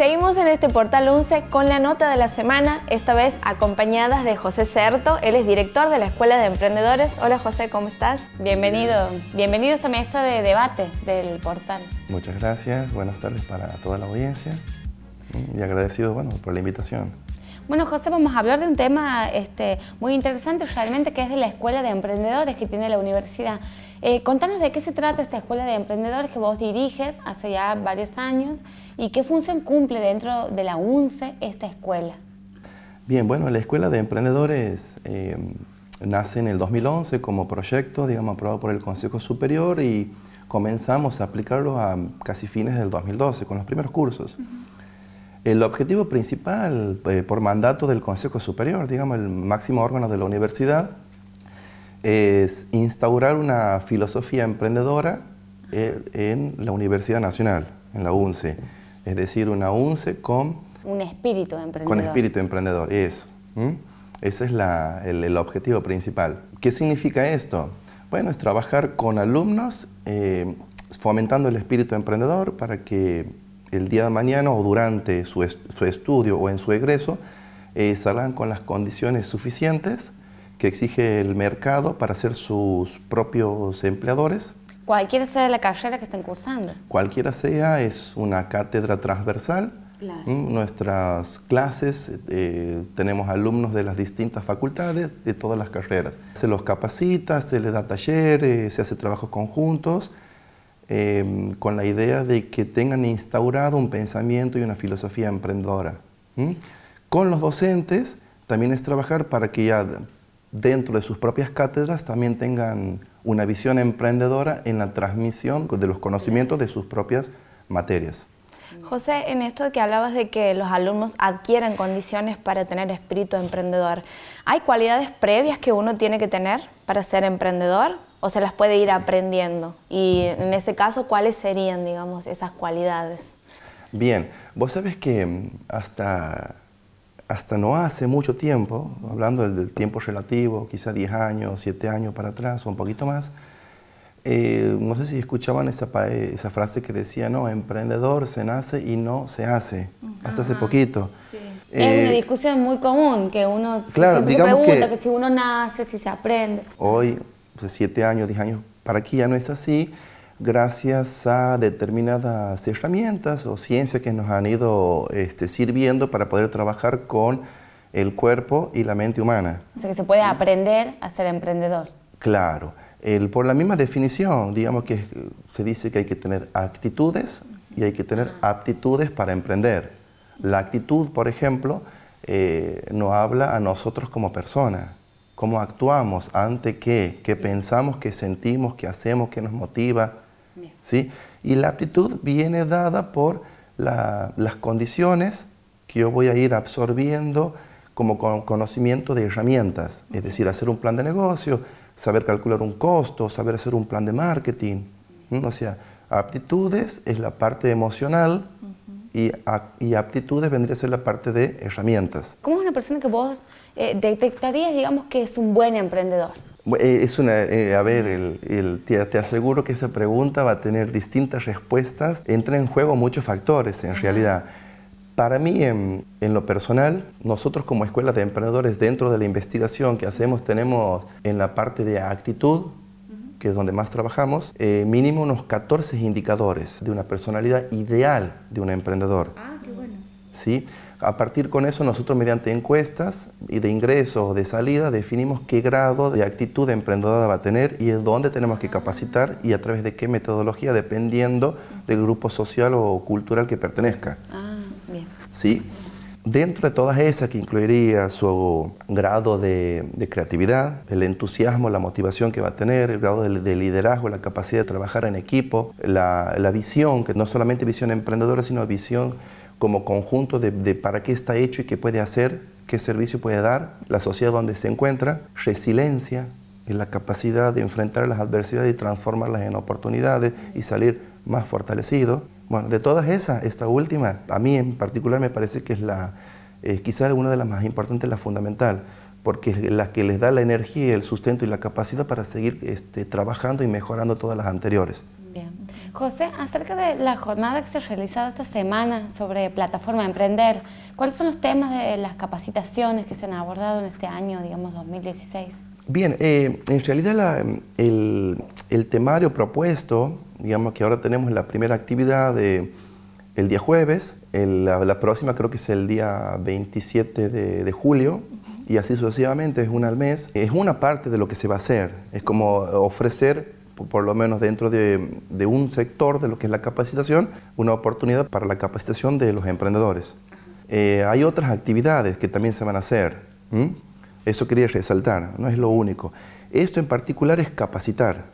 Seguimos en este Portal 11 con la nota de la semana, esta vez acompañadas de José Certo, él es director de la Escuela de Emprendedores. Hola José, ¿cómo estás? Bienvenido, bienvenido a esta mesa de debate del portal. Muchas gracias, buenas tardes para toda la audiencia y agradecido por la invitación. Bueno, José, vamos a hablar de un tema este, muy interesante realmente que es de la Escuela de Emprendedores que tiene la universidad. Eh, contanos de qué se trata esta Escuela de Emprendedores que vos diriges hace ya varios años y qué función cumple dentro de la UNCE esta escuela. Bien, bueno, la Escuela de Emprendedores eh, nace en el 2011 como proyecto, digamos, aprobado por el Consejo Superior y comenzamos a aplicarlo a casi fines del 2012 con los primeros cursos. El objetivo principal, eh, por mandato del Consejo Superior, digamos el máximo órgano de la universidad, es instaurar una filosofía emprendedora eh, en la Universidad Nacional, en la UNCE. Es decir, una UNCE con... Un espíritu emprendedor. Con espíritu emprendedor, eso. Ese es el, objetivo principal. ¿Qué significa esto? Bueno, es trabajar con alumnos, eh, fomentando el espíritu emprendedor para que el día de mañana o durante su, estudio o en su egreso eh, salgan con las condiciones suficientes que exige el mercado para ser sus propios empleadores. Cualquiera sea la carrera que estén cursando. Cualquiera sea, es una cátedra transversal. Mm, nuestras clases, eh, tenemos alumnos de las distintas facultades, de todas las carreras. Se los capacita, se les da talleres, se hace trabajos conjuntos. Em, con la idea de que tengan instaurado un pensamiento y una filosofía emprendedora. Con los docentes también es trabajar para que ya dentro de sus propias cátedras también tengan una visión emprendedora en la transmisión de los conocimientos de sus propias materias. José, en esto que hablabas de que los alumnos adquieran condiciones para tener espíritu emprendedor, ¿hay cualidades previas que uno tiene que tener para ser emprendedor? o se las puede ir aprendiendo. Y en ese caso, ¿cuáles serían, digamos, esas cualidades? Bien, vos sabes que mm, hasta, hasta no hace mucho tiempo, hablando del, tiempo relativo, quizá 10 años, 7 años para atrás o un poquito más, eh, no sé si escuchaban esa, eh, esa, frase que decía, no, emprendedor se nace y no se hace, hasta hace poquito. Eh, es una discusión muy común, que uno pregunta que, si uno nace, si se aprende. Hoy pues, siete años, diez años para aquí ya no es así, gracias a determinadas herramientas o ciencias que nos han ido este, sirviendo para poder trabajar con el cuerpo y la mente humana. O sea que se puede aprender a ser emprendedor. Claro. por la misma definición, digamos que se dice que hay que tener actitudes y hay que tener aptitudes para emprender. La actitud, por ejemplo, no eh, nos habla a nosotros como personas cómo actuamos, ante qué, qué pensamos, qué sentimos, qué hacemos, qué nos motiva. ¿sí? Y la aptitud viene dada por las condiciones que yo voy a ir absorbiendo como conocimiento de herramientas, es decir, hacer un plan de negocio, saber calcular un costo, saber hacer un plan de marketing. O sea, aptitudes es la parte emocional y, aptitudes vendría a ser la parte de herramientas. ¿Cómo es una persona que vos eh, detectarías, digamos, que es un buen emprendedor? Eh, es una, eh, a ver, el, te, aseguro que esa pregunta va a tener distintas respuestas. Entra en juego muchos factores, en realidad. Para mí, en, en, lo personal, nosotros como escuela de emprendedores, dentro de la investigación que hacemos, tenemos en la parte de actitud, que es donde más trabajamos, eh, mínimo unos 14 indicadores de una personalidad ideal de un emprendedor. Ah, qué bueno. ¿Sí? A partir con eso, nosotros mediante encuestas y de ingresos o de salida definimos qué grado de actitud emprendedora va a tener y es dónde tenemos que capacitar y a través de qué metodología, dependiendo del grupo social o cultural que pertenezca. Ah, bien. ¿Sí? Dentro de todas esas, que incluiría su grado de, creatividad, el entusiasmo, la motivación que va a tener, el grado de, liderazgo, la capacidad de trabajar en equipo, la, visión, que no solamente visión emprendedora, sino visión como conjunto de, de para qué está hecho y qué puede hacer, qué servicio puede dar, la sociedad donde se encuentra, resiliencia, y la capacidad de enfrentar las adversidades y transformarlas en oportunidades y salir más fortalecido. Bueno, de todas esas, esta última, a mí en particular me parece que es la, eh, quizás una de las más importantes, la fundamental, porque es la que les da la energía, el sustento y la capacidad para seguir este, trabajando y mejorando todas las anteriores. Bien. José, acerca de la jornada que se ha realizado esta semana sobre plataforma Emprender, ¿cuáles son los temas de las capacitaciones que se han abordado en este año, digamos, 2016? Bien, eh, en realidad el, temario propuesto, digamos que ahora tenemos la primera actividad de, el día jueves, la, próxima creo que es el día 27 de, julio, y así sucesivamente, es una al mes, es una parte de lo que se va a hacer, es como ofrecer por lo menos dentro de, un sector de lo que es la capacitación, una oportunidad para la capacitación de los emprendedores. Eh, hay otras actividades que también se van a hacer. Eso quería resaltar, no es lo único. Esto en particular es capacitar,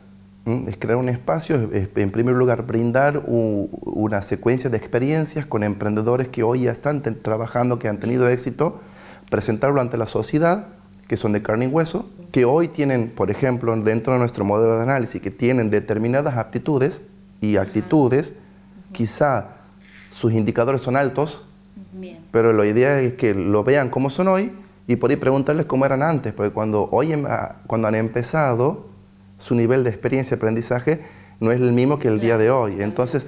es crear un espacio, en primer lugar brindar una secuencia de experiencias con emprendedores que hoy ya están trabajando, que han tenido éxito, presentarlo ante la sociedad que son de carne y hueso, que hoy tienen, por ejemplo, dentro de nuestro modelo de análisis, que tienen determinadas aptitudes y actitudes, quizá sus indicadores son altos, pero la idea es que lo vean como son hoy y por ahí preguntarles cómo eran antes, porque cuando, hoy, em, ah, cuando han empezado, su nivel de experiencia y aprendizaje no es el mismo que el día de hoy. Entonces,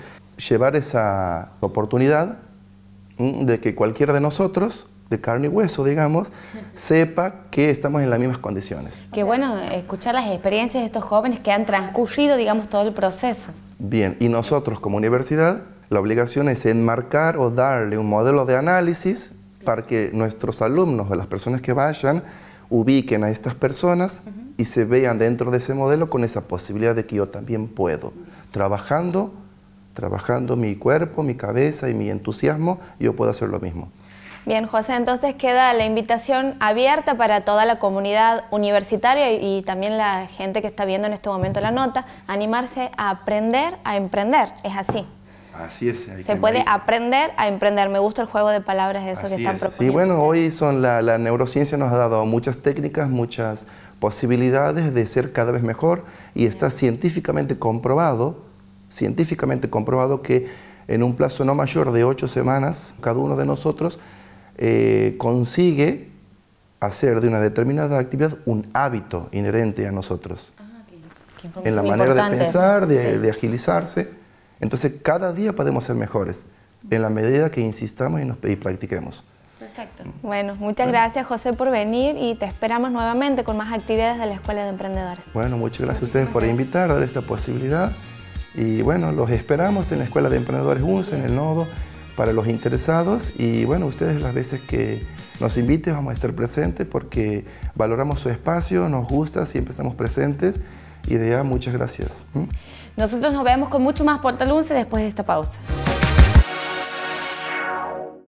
llevar esa oportunidad mm, de que cualquiera de nosotros de carne y hueso, digamos, sepa que estamos en las mismas condiciones. Qué bueno escuchar las experiencias de estos jóvenes que han transcurrido, digamos, todo el proceso. Bien, y nosotros como universidad, la obligación es enmarcar o darle un modelo de análisis para que nuestros alumnos o las personas que vayan ubiquen a estas personas y se vean dentro de ese modelo con esa posibilidad de que yo también puedo, trabajando, trabajando mi cuerpo, mi cabeza y mi entusiasmo, yo puedo hacer lo mismo. Bien, José, entonces queda la invitación abierta para toda la comunidad universitaria y, también la gente que está viendo en este momento la nota, animarse a aprender a emprender, es así. Así es. Se puede aprender a emprender. Me gusta el juego de palabras eso que están proponiendo. Sí, bueno, hoy son la, neurociencia nos ha dado muchas técnicas, muchas posibilidades de ser cada vez mejor y está científicamente comprobado, científicamente comprobado que en un plazo no mayor de ocho semanas, cada uno de nosotros eh, consigue hacer de una determinada actividad un hábito inherente a nosotros. Ah, en la manera de pensar, de, agilizarse. Entonces, cada día podemos ser mejores en la medida que insistamos y, nos, practiquemos. Perfecto. Mm. Bueno, muchas gracias José por venir y te esperamos nuevamente con más actividades de la Escuela de Emprendedores. Bueno, muchas gracias a ustedes por invitar, dar esta posibilidad. Y bueno, los esperamos en la Escuela de Emprendedores UNS, e, en el Nodo para los interesados y bueno, ustedes las veces que nos inviten vamos a estar presentes porque valoramos su espacio, nos gusta, siempre estamos presentes y de ya muchas gracias. Nosotros nos vemos con mucho más portalunce después de esta pausa.